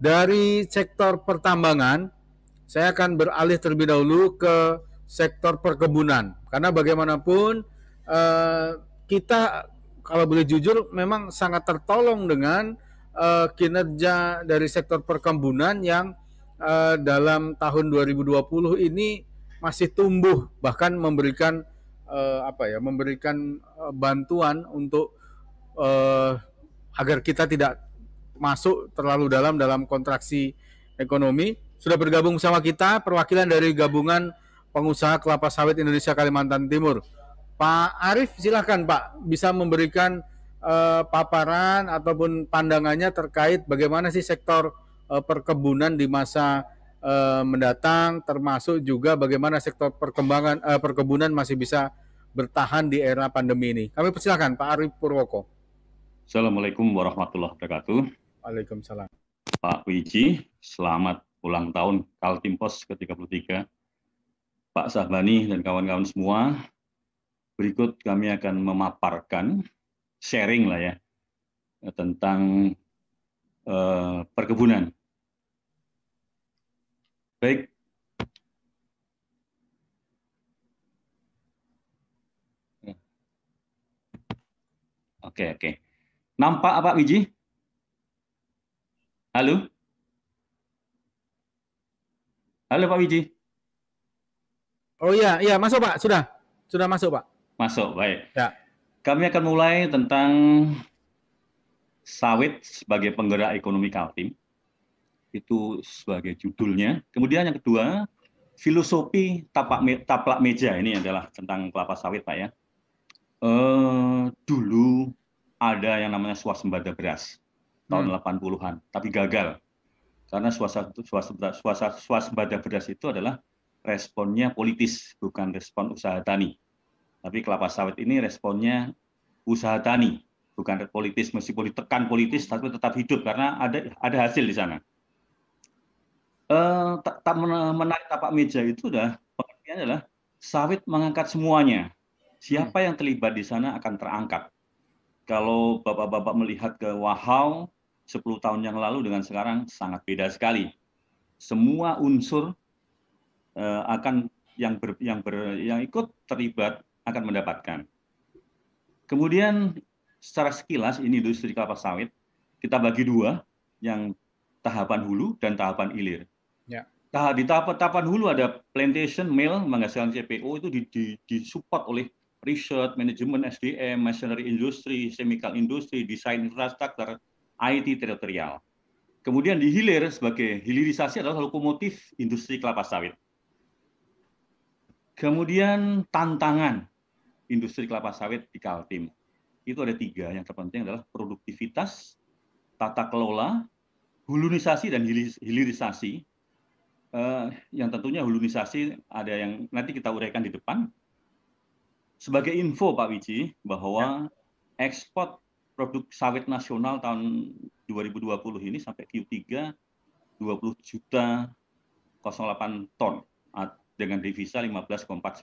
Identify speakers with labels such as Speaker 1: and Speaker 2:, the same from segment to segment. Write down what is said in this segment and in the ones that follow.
Speaker 1: Dari sektor pertambangan, saya akan beralih terlebih dahulu ke sektor perkebunan. Karena bagaimanapun eh, kita kalau boleh jujur memang sangat tertolong dengan eh, kinerja dari sektor perkebunan yang eh, dalam tahun 2020 ini masih tumbuh bahkan memberikan apa ya memberikan bantuan untuk agar kita tidak masuk terlalu dalam dalam kontraksi ekonomi. Sudah bergabung bersama kita perwakilan dari gabungan pengusaha kelapa sawit Indonesia Kalimantan Timur. Pak Arief, silahkan Pak bisa memberikan eh, paparan ataupun pandangannya terkait bagaimana sih sektor eh, perkebunan di masa eh, mendatang, termasuk juga bagaimana sektor perkembangan eh, perkebunan masih bisa bertahan di era pandemi ini. Kami persilahkan Pak Arief Purwoko.
Speaker 2: Assalamualaikum warahmatullahi wabarakatuh.
Speaker 1: Waalaikumsalam.
Speaker 2: Pak Wiji, selamat ulang tahun Kaltimpos ke-33. Pak Sahbani dan kawan-kawan semua, berikut kami akan memaparkan sharing lah ya tentang eh, perkebunan. Baik. Oke, oke. Nampak pak Wiji? Halo? Halo Pak Wiji.
Speaker 1: Oh iya, iya masuk Pak, sudah. Sudah masuk Pak.
Speaker 2: Masuk, baik. Ya. Kami akan mulai tentang sawit sebagai penggerak ekonomi Kaltim. Itu sebagai judulnya. Kemudian yang kedua, filosofi tapak me taplak meja ini adalah tentang kelapa sawit Pak ya. Eh, dulu ada yang namanya swasembada beras tahun hmm. 80-an, tapi gagal. Karena suasana swasembada beras itu adalah responnya politis, bukan respon usaha tani. Tapi kelapa sawit ini responnya usaha tani, bukan politis. Meskipun ditekan politis, tapi tetap hidup karena ada ada hasil di sana. Eh, tak menarik tapak meja itu dah pengertiannya adalah sawit mengangkat semuanya. Siapa hmm. yang terlibat di sana akan terangkat. Kalau bapak-bapak melihat ke Wahau, 10 tahun yang lalu dengan sekarang sangat beda sekali. Semua unsur uh, akan yang ber, yang ber, yang ikut terlibat akan mendapatkan. Kemudian secara sekilas ini industri kelapa sawit kita bagi dua yang tahapan hulu dan tahapan ilir. Ya. Nah, di tahap tahapan hulu ada plantation mill menghasilkan CPO itu di, di, disupport oleh research manajemen SDM, machinery industry, chemical industry, design infrastruktur, IT teritorial. Kemudian di hilir sebagai hilirisasi adalah lokomotif industri kelapa sawit. Kemudian tantangan industri kelapa sawit di Kaltim. Itu ada tiga. Yang terpenting adalah produktivitas, tata kelola, hulunisasi dan hilirisasi. Eh, yang tentunya hulunisasi ada yang nanti kita uraikan di depan. Sebagai info Pak Wiji bahwa ya. ekspor produk sawit nasional tahun 2020 ini sampai Q3 20 juta 08 ton ah, dengan divisa 15,49.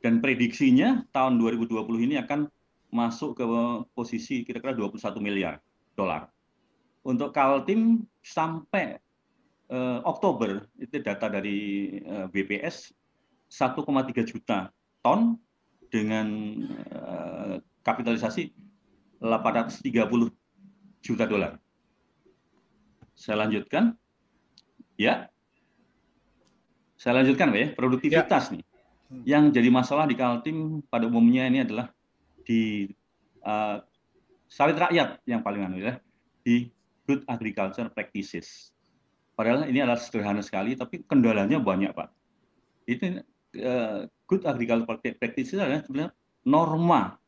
Speaker 2: Dan prediksinya tahun 2020 ini akan masuk ke posisi kira-kira 21 miliar dolar. Untuk Kaltim sampai eh, Oktober itu data dari eh, BPS 1,3 juta ton dengan eh, kapitalisasi 830 juta dolar. Saya lanjutkan. Ya. Saya lanjutkan ya, produktivitas ya. nih. Yang jadi masalah di Kaltim pada umumnya ini adalah di uh, sawit rakyat yang paling anu ya, di good agriculture practices. Padahal ini adalah sederhana sekali tapi kendalanya banyak, Pak. Itu uh, good agriculture practices adalah sebenarnya norma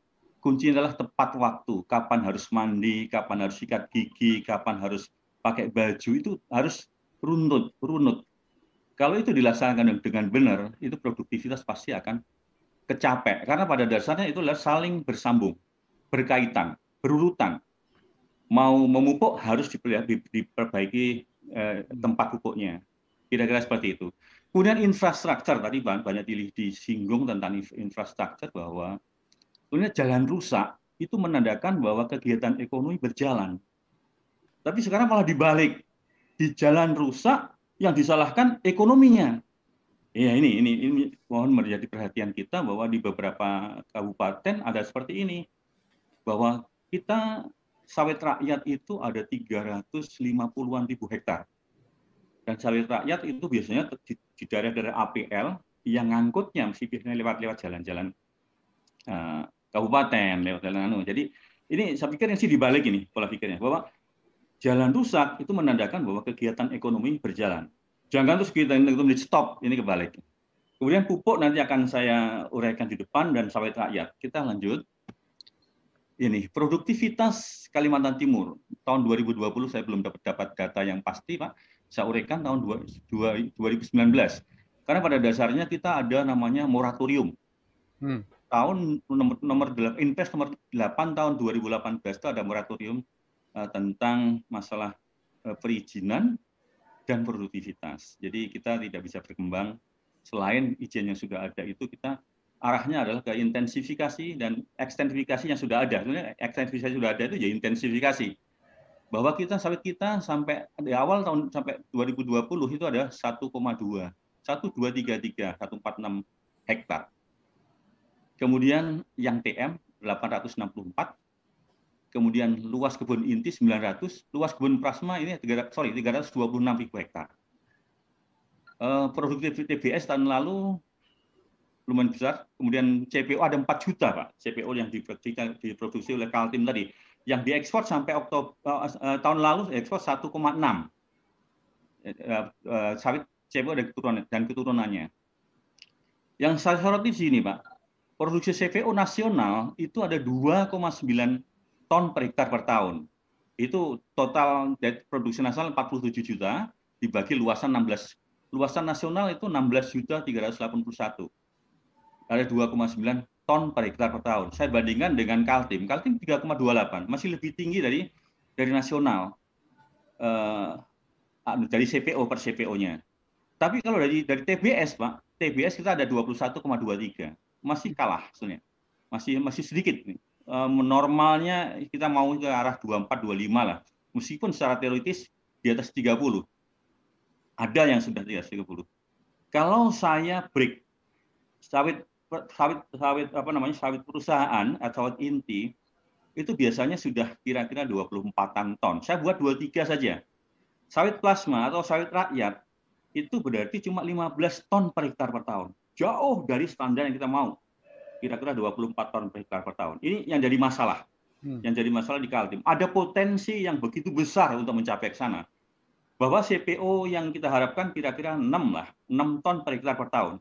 Speaker 2: kuncinya adalah tepat waktu. Kapan harus mandi, kapan harus sikat gigi, kapan harus pakai baju itu harus runut, runut. Kalau itu dilaksanakan dengan benar, itu produktivitas pasti akan kecapek karena pada dasarnya itu adalah saling bersambung, berkaitan, berurutan. Mau memupuk harus diperbaiki eh, tempat pupuknya. Kira-kira seperti itu. Kemudian infrastruktur tadi banyak disinggung tentang infrastruktur bahwa Sebenarnya jalan rusak itu menandakan bahwa kegiatan ekonomi berjalan. Tapi sekarang malah dibalik. Di jalan rusak yang disalahkan ekonominya. Ya ini ini ini mohon menjadi perhatian kita bahwa di beberapa kabupaten ada seperti ini bahwa kita sawit rakyat itu ada 350-an ribu hektar. Dan sawit rakyat itu biasanya di, di daerah-daerah APL yang ngangkutnya mesti biasanya lewat-lewat jalan-jalan uh, kabupaten, lewat jalan anu. Jadi ini saya pikir yang sih dibalik ini pola pikirnya bahwa jalan rusak itu menandakan bahwa kegiatan ekonomi berjalan. Jangan terus kita itu di stop, ini kebalik. Kemudian pupuk nanti akan saya uraikan di depan dan sampai rakyat. Kita lanjut. Ini produktivitas Kalimantan Timur tahun 2020 saya belum dapat dapat data yang pasti Pak. Saya uraikan tahun 2019. Karena pada dasarnya kita ada namanya moratorium. Hmm tahun nomor, nomor 8, invest nomor 8 tahun 2018 itu ada moratorium uh, tentang masalah uh, perizinan dan produktivitas. Jadi kita tidak bisa berkembang selain izin yang sudah ada itu kita arahnya adalah ke intensifikasi dan ekstensifikasi yang sudah ada. Sebenarnya ekstensifikasi sudah ada itu ya intensifikasi. Bahwa kita sawit kita sampai di awal tahun sampai 2020 itu ada 1,2, 1233, 146 hektar. Kemudian yang TM 864, kemudian luas kebun inti 900, luas kebun prasma ini 300, sorry 326 ribu hektar. Uh, produktif TBS tahun lalu lumayan besar. Kemudian CPO ada 4 juta pak CPO yang diproduksi, oleh Kaltim tadi, yang diekspor sampai Oktober eh, eh, tahun lalu ekspor 1,6 sawit CPO ada keturunan dan keturunannya. Yang saya soroti di sini pak, produksi CPO nasional itu ada 2,9 ton per hektar per tahun. Itu total produksi nasional 47 juta dibagi luasan 16 luasan nasional itu 16 juta 381. Ada 2,9 ton per hektar per tahun. Saya bandingkan dengan Kaltim. Kaltim 3,28, masih lebih tinggi dari dari nasional. Uh, dari CPO per CPO-nya. Tapi kalau dari dari TBS, Pak, TBS kita ada 21,23 masih kalah sebenarnya. Masih masih sedikit nih. E, normalnya kita mau ke arah 24 25 lah. Meskipun secara teoritis di atas 30. Ada yang sudah di atas 30. Kalau saya break sawit sawit sawit apa namanya sawit perusahaan atau sawit inti itu biasanya sudah kira-kira 24 ton. Saya buat 23 saja. Sawit plasma atau sawit rakyat itu berarti cuma 15 ton per hektar per tahun jauh dari standar yang kita mau. Kira-kira 24 ton per hektar per tahun. Ini yang jadi masalah. Hmm. Yang jadi masalah di Kaltim. Ada potensi yang begitu besar untuk mencapai ke sana. Bahwa CPO yang kita harapkan kira-kira 6 lah, 6 ton per hektar per tahun.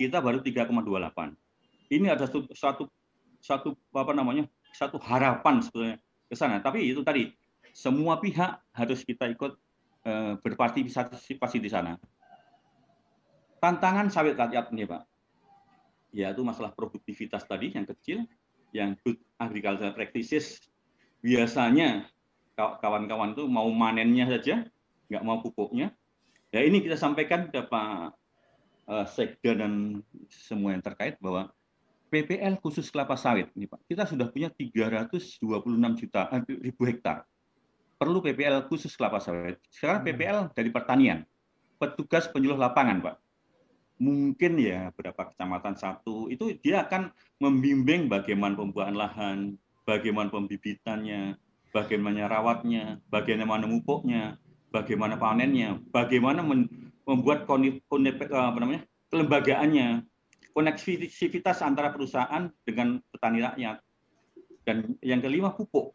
Speaker 2: Kita baru 3,28. Ini ada satu, satu satu apa namanya? satu harapan sebenarnya ke sana. Tapi itu tadi semua pihak harus kita ikut eh, berpartisipasi di sana. Tantangan sawit rakyat ini, Pak. Yaitu masalah produktivitas tadi yang kecil, yang good agricultural practices biasanya kawan-kawan itu mau manennya saja, nggak mau pupuknya. Ya ini kita sampaikan ke Pak eh, Sekda dan semua yang terkait bahwa PPL khusus kelapa sawit ini Pak, kita sudah punya 326 juta eh, ribu hektar. Perlu PPL khusus kelapa sawit. Sekarang PPL dari pertanian, petugas penyuluh lapangan Pak mungkin ya berapa kecamatan satu itu dia akan membimbing bagaimana pembuahan lahan, bagaimana pembibitannya, bagaimana rawatnya, bagaimana memupuknya, bagaimana panennya, bagaimana membuat konek, konek, eh, apa namanya, kelembagaannya, koneksivitas antara perusahaan dengan petani rakyat. Dan yang kelima pupuk.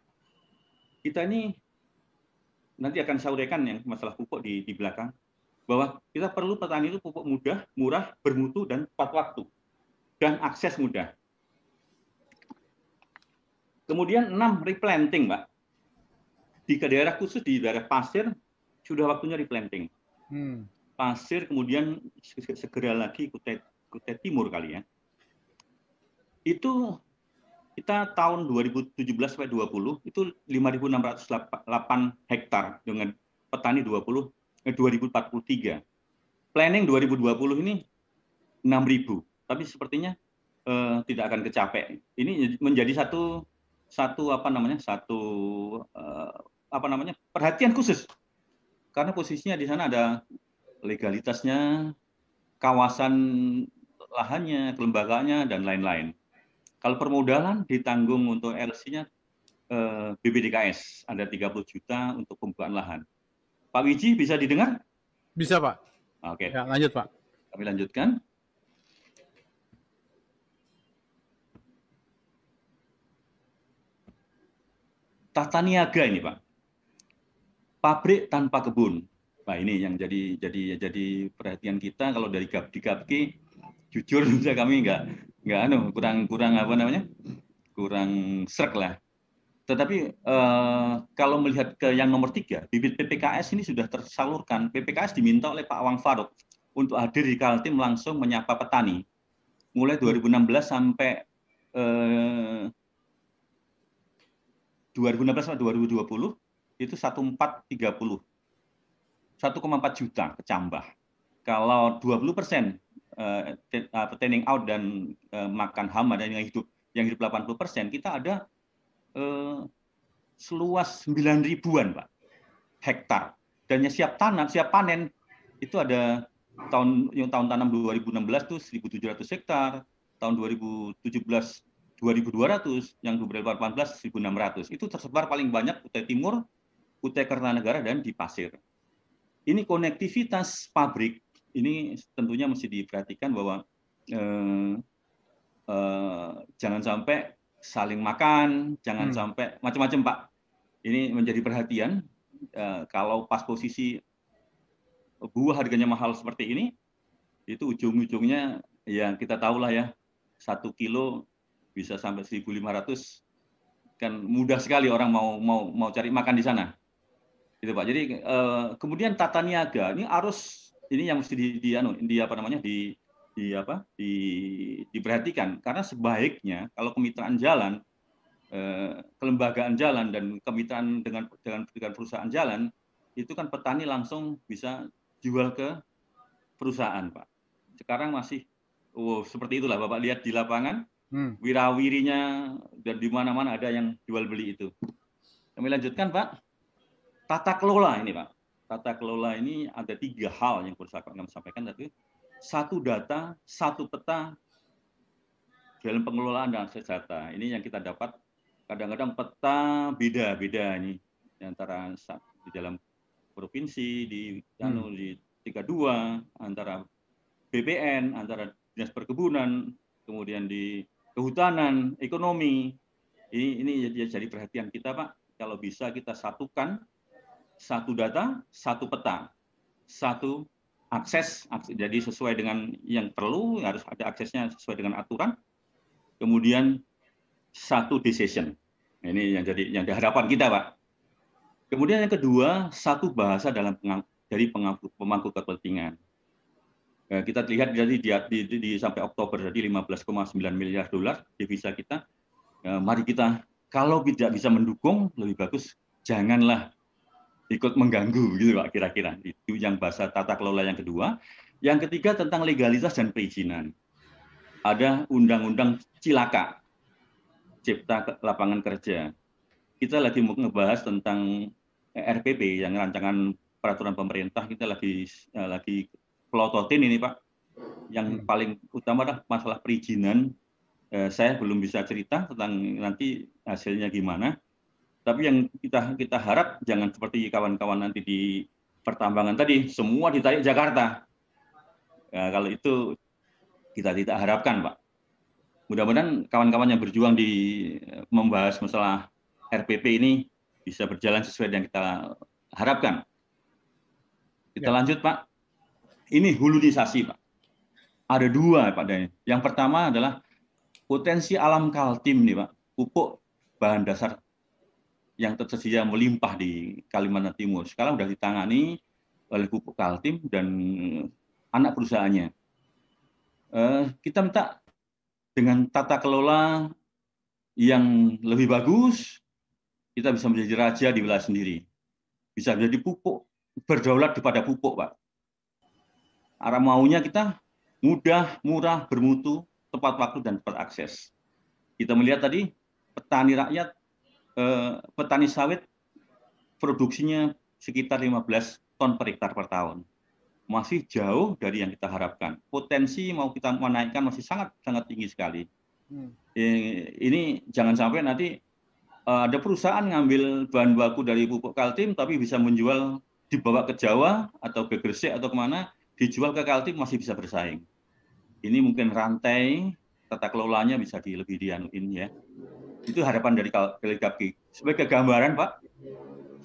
Speaker 2: Kita ini nanti akan saya uraikan yang masalah pupuk di, di belakang bahwa kita perlu petani itu pupuk mudah, murah, bermutu, dan tepat waktu. Dan akses mudah. Kemudian enam replanting, Mbak. Di daerah khusus, di daerah pasir, sudah waktunya replanting. Hmm. Pasir kemudian segera lagi Kutai, Timur kali ya. Itu kita tahun 2017 sampai 20 itu 5.608 hektar dengan petani 20 2043. Planning 2020 ini 6.000, tapi sepertinya eh, tidak akan kecapek Ini menjadi satu satu apa namanya? satu eh, apa namanya? perhatian khusus. Karena posisinya di sana ada legalitasnya, kawasan lahannya, kelembagaannya dan lain-lain. Kalau permodalan ditanggung untuk LC-nya eh, BPDKS ada 30 juta untuk pembukaan lahan. Pak Wiji bisa didengar? Bisa Pak. Oke. Okay. Ya, lanjut Pak. Kami lanjutkan. Tata niaga ini Pak. Pabrik tanpa kebun. Nah ini yang jadi jadi jadi perhatian kita kalau dari gap ke, jujur saja kami nggak nggak anu kurang kurang apa namanya kurang serak lah tetapi eh, kalau melihat ke yang nomor tiga, bibit PPKS ini sudah tersalurkan. PPKS diminta oleh Pak Wang Faruk untuk hadir di Kaltim langsung menyapa petani. Mulai 2016 sampai eh, 2016 sampai 2020 itu 1430. 1,4 juta kecambah. Kalau 20 persen uh, out dan uh, makan hama dan yang hidup yang hidup 80 persen, kita ada Eh, seluas 9 ribuan pak hektar dan yang siap tanam siap panen itu ada tahun yang tahun tanam 2016 itu 1.700 hektar tahun 2017 2.200 yang 2018 1.600 itu tersebar paling banyak Kutai Timur Kutai Kertanegara dan di Pasir ini konektivitas pabrik ini tentunya mesti diperhatikan bahwa eh, eh, jangan sampai saling makan, jangan hmm. sampai macam-macam Pak. Ini menjadi perhatian uh, kalau pas posisi buah harganya mahal seperti ini, itu ujung-ujungnya ya kita tahulah ya satu kilo bisa sampai 1.500 kan mudah sekali orang mau mau mau cari makan di sana gitu pak jadi uh, kemudian tata niaga ini arus ini yang mesti di, di, anu, di apa namanya di di apa di diperhatikan karena sebaiknya kalau kemitraan jalan eh, kelembagaan jalan dan kemitraan dengan dengan perusahaan jalan itu kan petani langsung bisa jual ke perusahaan pak sekarang masih oh, seperti itulah bapak lihat di lapangan hmm. wirawirinya dan di mana-mana ada yang jual beli itu kami lanjutkan pak tata kelola ini pak tata kelola ini ada tiga hal yang perlu saya sampaikan tapi satu data, satu peta dalam pengelolaan dan data. Ini yang kita dapat kadang-kadang peta beda-beda ini antara di dalam provinsi di Kano hmm. di 32 antara BPN antara dinas perkebunan kemudian di kehutanan ekonomi ini ini jadi perhatian kita Pak kalau bisa kita satukan satu data satu peta satu akses jadi sesuai dengan yang perlu harus ada aksesnya sesuai dengan aturan kemudian satu decision ini yang jadi yang diharapkan kita pak kemudian yang kedua satu bahasa dalam pengang, dari pengangku, pemangku kepentingan eh, kita lihat jadi di, di, di, di sampai Oktober jadi 15,9 miliar dolar devisa kita eh, mari kita kalau tidak bisa mendukung lebih bagus janganlah ikut mengganggu gitu Pak kira-kira. Itu yang bahasa tata kelola yang kedua. Yang ketiga tentang legalitas dan perizinan. Ada undang-undang cilaka, cipta lapangan kerja. Kita lagi mau ngebahas tentang eh, RPP yang rancangan peraturan pemerintah kita lagi eh, lagi pelototin ini Pak. Yang hmm. paling utama adalah masalah perizinan. Eh, saya belum bisa cerita tentang nanti hasilnya gimana tapi yang kita kita harap jangan seperti kawan-kawan nanti di pertambangan tadi semua ditarik Jakarta. Ya, kalau itu kita tidak harapkan, Pak. Mudah-mudahan kawan-kawan yang berjuang di eh, membahas masalah RPP ini bisa berjalan sesuai yang kita harapkan. Kita ya. lanjut, Pak. Ini hulunisasi, Pak. Ada dua, Pak Dany. Yang pertama adalah potensi alam kaltim nih, Pak. Pupuk bahan dasar yang tersedia melimpah di Kalimantan Timur. Sekarang sudah ditangani oleh Pupuk Kaltim dan anak perusahaannya. Eh, kita minta dengan tata kelola yang lebih bagus, kita bisa menjadi raja di wilayah sendiri. Bisa menjadi pupuk, berdaulat kepada pupuk, Pak. Arah maunya kita mudah, murah, bermutu, tepat waktu, dan tepat akses. Kita melihat tadi, petani rakyat Eh, petani sawit produksinya sekitar 15 ton per hektar per tahun. Masih jauh dari yang kita harapkan. Potensi mau kita menaikkan masih sangat sangat tinggi sekali. Hmm. Eh, ini jangan sampai nanti eh, ada perusahaan ngambil bahan baku dari pupuk Kaltim tapi bisa menjual dibawa ke Jawa atau ke Gresik atau kemana dijual ke Kaltim masih bisa bersaing. Ini mungkin rantai tata kelolanya bisa di dianuin ya. Itu harapan dari Kaki. Sebagai gambaran, Pak,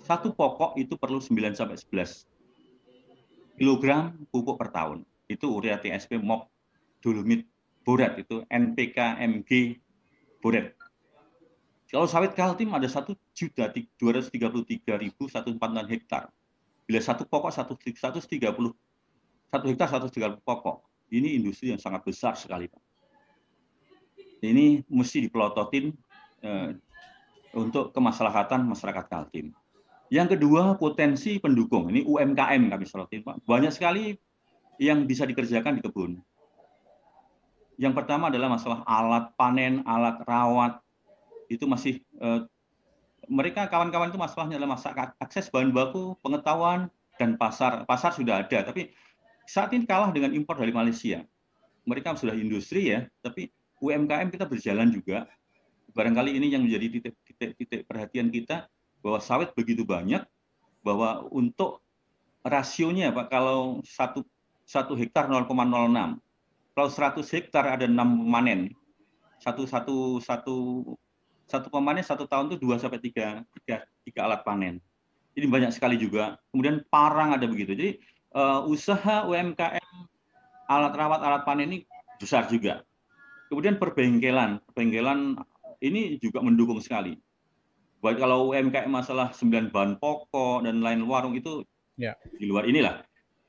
Speaker 2: satu pokok itu perlu 9 sampai 11 kilogram pupuk per tahun. Itu urea TSP, MOP, dolomit, borat itu NPK, MG, borat. Kalau sawit kaltim ada 1 juta 233.146 hektar. Bila satu pokok 130 satu hektar 130 pokok. Ini industri yang sangat besar sekali, Pak. Ini mesti dipelototin Eh, untuk kemaslahatan masyarakat Kaltim. Yang kedua, potensi pendukung. Ini UMKM kami sorotin, Pak. Banyak sekali yang bisa dikerjakan di kebun. Yang pertama adalah masalah alat panen, alat rawat. Itu masih eh, mereka kawan-kawan itu masalahnya adalah masalah akses bahan baku, pengetahuan dan pasar. Pasar sudah ada, tapi saat ini kalah dengan impor dari Malaysia. Mereka sudah industri ya, tapi UMKM kita berjalan juga barangkali ini yang menjadi titik, titik, perhatian kita bahwa sawit begitu banyak bahwa untuk rasionya Pak kalau satu satu hektar 0,06 kalau 100 hektar ada 6 pemanen satu satu satu satu pemanen satu tahun itu 2 sampai 3, 3, 3 alat panen ini banyak sekali juga kemudian parang ada begitu jadi uh, usaha UMKM alat rawat alat panen ini besar juga kemudian perbengkelan perbengkelan ini juga mendukung sekali. Baik kalau UMKM masalah sembilan bahan pokok dan lain warung itu ya. di luar inilah.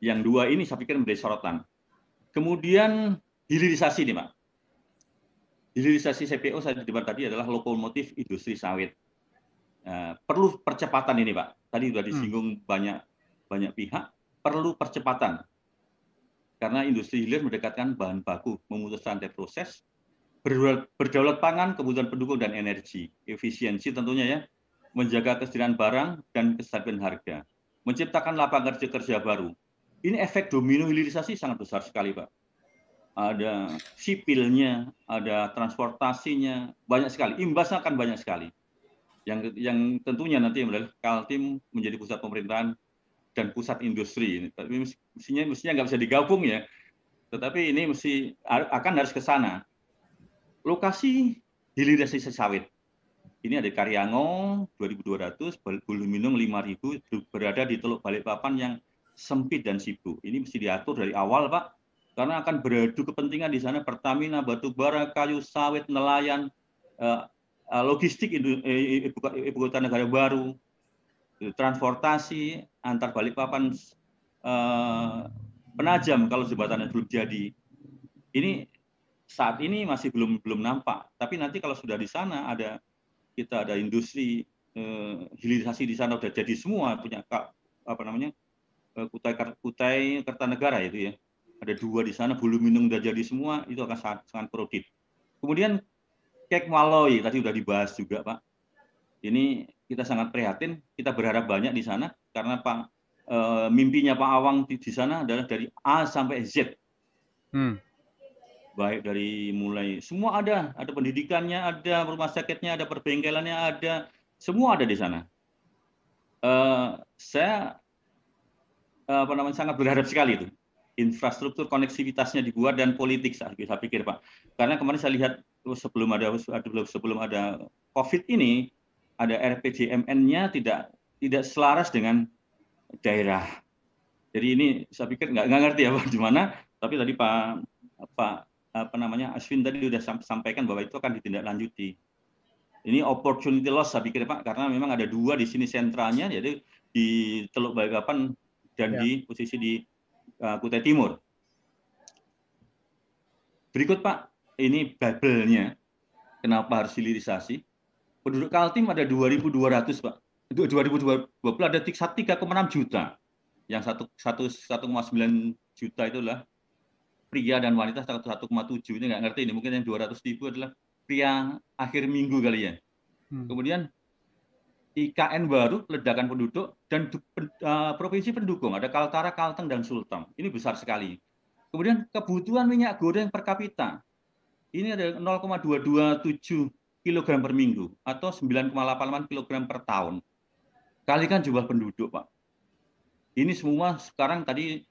Speaker 2: Yang dua ini saya pikir menjadi sorotan. Kemudian hilirisasi nih, Pak. Hilirisasi CPO saya debat tadi adalah lokomotif industri sawit. Uh, perlu percepatan ini, Pak. Tadi sudah hmm. disinggung hmm. banyak banyak pihak, perlu percepatan. Karena industri hilir mendekatkan bahan baku, memutus rantai proses, berdaulat, pangan, kebutuhan pendukung dan energi, efisiensi tentunya ya, menjaga kesediaan barang dan kestabilan harga, menciptakan lapangan kerja kerja baru. Ini efek domino hilirisasi sangat besar sekali, Pak. Ada sipilnya, ada transportasinya, banyak sekali. Imbasnya akan banyak sekali. Yang yang tentunya nanti adalah Kaltim menjadi pusat pemerintahan dan pusat industri ini. Tapi mestinya mestinya nggak bisa digabung ya. Tetapi ini mesti akan harus ke sana Lokasi hilirisasi sawit. Ini ada Karyango 2200, Buluminung 5000 berada di Teluk Balikpapan yang sempit dan sibuk. Ini mesti diatur dari awal, Pak. Karena akan beradu kepentingan di sana Pertamina, batubara, kayu sawit, nelayan, eh, eh, logistik eh, ibu, kota negara baru, transportasi antar Balikpapan penajam kalau jembatannya belum jadi. Ini saat ini masih belum belum nampak. Tapi nanti kalau sudah di sana ada kita ada industri eh, hilirisasi di sana sudah jadi semua punya apa namanya eh, kutai kutai kertanegara itu ya. Ada dua di sana bulu minum sudah jadi semua itu akan sangat, sangat produktif. Kemudian kek maloi tadi sudah dibahas juga Pak. Ini kita sangat prihatin, kita berharap banyak di sana karena Pak e, mimpinya Pak Awang di, di sana adalah dari A sampai Z. Hmm baik dari mulai semua ada, ada pendidikannya, ada rumah sakitnya, ada perbengkelannya, ada semua ada di sana. Uh, saya uh, apa namanya sangat berharap sekali itu infrastruktur konektivitasnya dibuat dan politik saya, pikir Pak. Karena kemarin saya lihat oh, sebelum ada sebelum ada COVID ini ada RPJMN-nya tidak tidak selaras dengan daerah. Jadi ini saya pikir nggak nggak ngerti ya Pak gimana. Tapi tadi Pak Pak Eh, apa namanya Aswin tadi sudah sampaikan bahwa itu akan ditindaklanjuti. Ini opportunity loss saya pikir Pak karena memang ada dua di sini sentralnya jadi di Teluk Balikpapan dan ya. di posisi di uh, Kutai Timur. Berikut Pak, ini bubble-nya. Kenapa harus hilirisasi? Penduduk Kaltim ada 2.200 Pak. 2020 ada 3,6 juta. Yang 1,9 juta itulah pria dan wanita 101,7 ini nggak ngerti ini mungkin yang 200 ribu adalah pria akhir minggu kali ya. Hmm. Kemudian IKN baru, ledakan penduduk dan uh, provinsi pendukung ada Kaltara, Kalteng dan Sultan Ini besar sekali. Kemudian kebutuhan minyak goreng per kapita ini ada 0,227 kg per minggu atau 9,88 kg per tahun. Kalikan jumlah penduduk, Pak. Ini semua sekarang tadi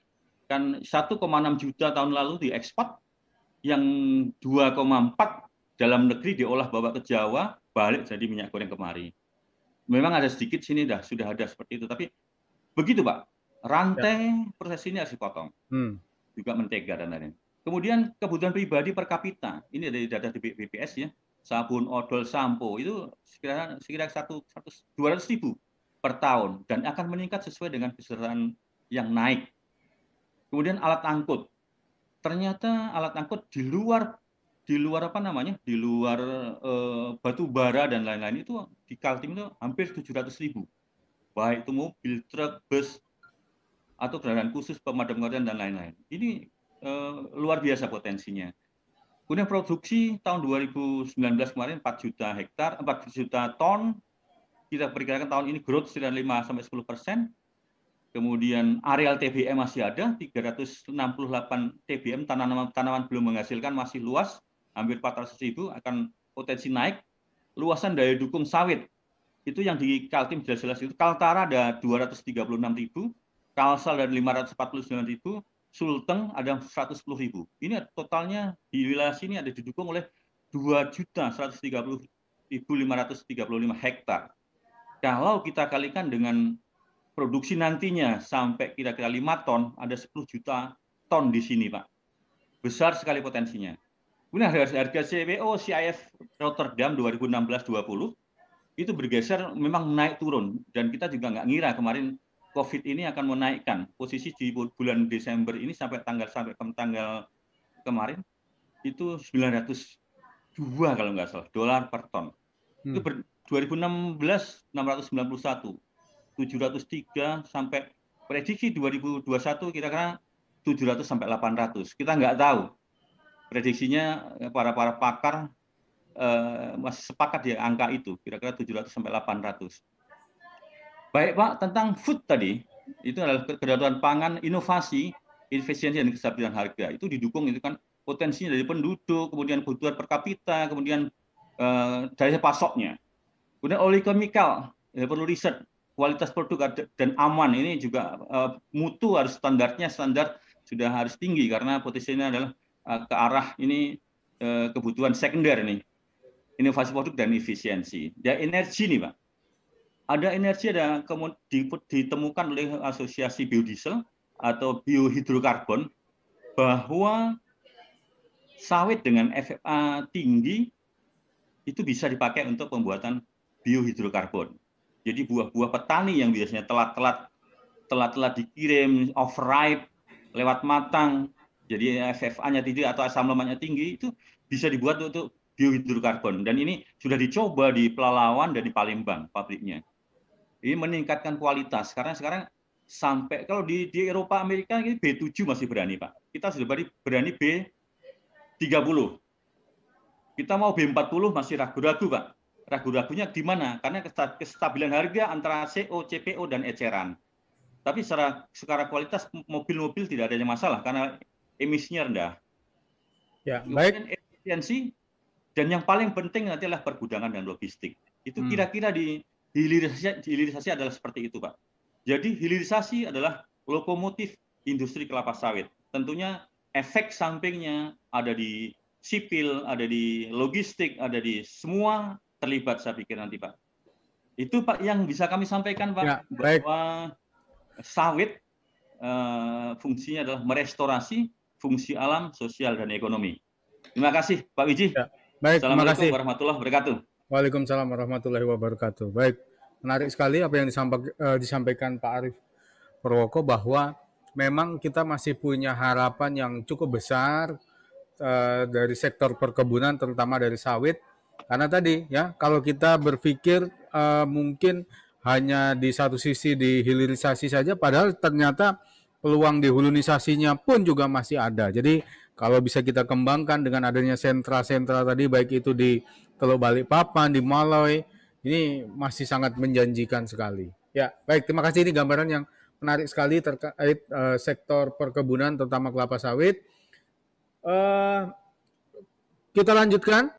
Speaker 2: kan 1,6 juta tahun lalu diekspor, yang 2,4 dalam negeri diolah bawa ke Jawa, balik jadi minyak goreng kemari. Memang ada sedikit sini dah sudah ada seperti itu, tapi begitu Pak, rantai ya. proses ini harus dipotong, hmm. juga mentega dan lain-lain. Kemudian kebutuhan pribadi per kapita, ini dari data di BPS ya, sabun, odol, sampo itu sekitar sekitar satu dua ratus ribu per tahun dan akan meningkat sesuai dengan besaran yang naik Kemudian alat angkut. Ternyata alat angkut di luar di luar apa namanya? di luar e, batu bara dan lain-lain itu di Kaltim itu hampir 700 ribu. Baik itu mobil, truk, bus atau kendaraan khusus pemadam kebakaran dan lain-lain. Ini e, luar biasa potensinya. Kemudian produksi tahun 2019 kemarin 4 juta hektar, 4 juta ton. Kita perkirakan tahun ini growth sekitar 5 sampai 10 persen kemudian areal TBM masih ada 368 TBM tanaman tanaman belum menghasilkan masih luas hampir 400 ribu akan potensi naik luasan daya dukung sawit itu yang di Kaltim jelas-jelas itu Kaltara ada 236 ribu Kalsel ada 549 ribu Sulteng ada 110 ribu ini totalnya di wilayah sini ada didukung oleh 2 juta 130 535 hektar kalau kita kalikan dengan produksi nantinya sampai kira-kira 5 ton, ada 10 juta ton di sini, Pak. Besar sekali potensinya. Kemudian harga harga CPO CIF Rotterdam 2016-20 itu bergeser memang naik turun dan kita juga nggak ngira kemarin COVID ini akan menaikkan posisi di bulan Desember ini sampai tanggal sampai ke tanggal kemarin itu 902 kalau nggak salah dolar per ton. Hmm. Itu ber, 2016 691 703 sampai prediksi 2021 kita kira 700 sampai 800. Kita nggak tahu. Prediksinya para para pakar eh, masih sepakat ya angka itu, kira-kira 700 sampai 800. Baik Pak, tentang food tadi, itu adalah kedaulatan pangan, inovasi, efisiensi dan kestabilan harga. Itu didukung itu kan potensinya dari penduduk, kemudian kebutuhan per kapita, kemudian eh, dari pasoknya. Kemudian oleh chemical, ya perlu riset kualitas produk dan aman ini juga eh, mutu harus standarnya standar sudah harus tinggi karena potensinya adalah eh, ke arah ini eh, kebutuhan sekunder nih inovasi produk dan efisiensi ya energi nih pak ada energi ada ditemukan oleh asosiasi biodiesel atau biohidrokarbon bahwa sawit dengan FFA tinggi itu bisa dipakai untuk pembuatan biohidrokarbon jadi buah-buah petani yang biasanya telat-telat telat-telat dikirim overripe lewat matang, jadi FFA-nya tinggi atau asam lemaknya tinggi itu bisa dibuat untuk biohidrokarbon dan ini sudah dicoba di Pelalawan dan di Palembang pabriknya. Ini meningkatkan kualitas karena sekarang sampai kalau di, di Eropa Amerika ini B7 masih berani Pak. Kita sudah berani B30. Kita mau B40 masih ragu-ragu Pak ragu-ragunya di mana? Karena kestabilan harga antara CO, CPO, dan eceran. Tapi secara, secara kualitas mobil-mobil tidak yang masalah karena emisinya rendah. Ya, Kemudian Efisiensi dan yang paling penting nanti adalah pergudangan dan logistik. Itu hmm. kira-kira hmm. di hilirisasi, hilirisasi adalah seperti itu, Pak. Jadi hilirisasi adalah lokomotif industri kelapa sawit. Tentunya efek sampingnya ada di sipil, ada di logistik, ada di semua terlibat saya pikir nanti Pak. Itu Pak yang bisa kami sampaikan Pak ya, baik. bahwa eh, sawit uh, fungsinya adalah merestorasi fungsi alam, sosial dan ekonomi. Terima kasih Pak Wiji. Ya, baik, kasih. warahmatullahi wabarakatuh.
Speaker 1: Waalaikumsalam warahmatullahi wabarakatuh. Baik, menarik sekali apa yang eh, disampaikan Pak Arif Purwoko bahwa memang kita masih punya harapan yang cukup besar uh, dari sektor perkebunan terutama dari sawit karena tadi ya kalau kita berpikir uh, mungkin hanya di satu sisi di hilirisasi saja padahal ternyata peluang dihulunisasinya pun juga masih ada. Jadi kalau bisa kita kembangkan dengan adanya sentra-sentra tadi baik itu di Teluk Balikpapan, di Malai, ini masih sangat menjanjikan sekali. Ya, baik terima kasih ini gambaran yang menarik sekali terkait uh, sektor perkebunan terutama kelapa sawit. Uh, kita lanjutkan.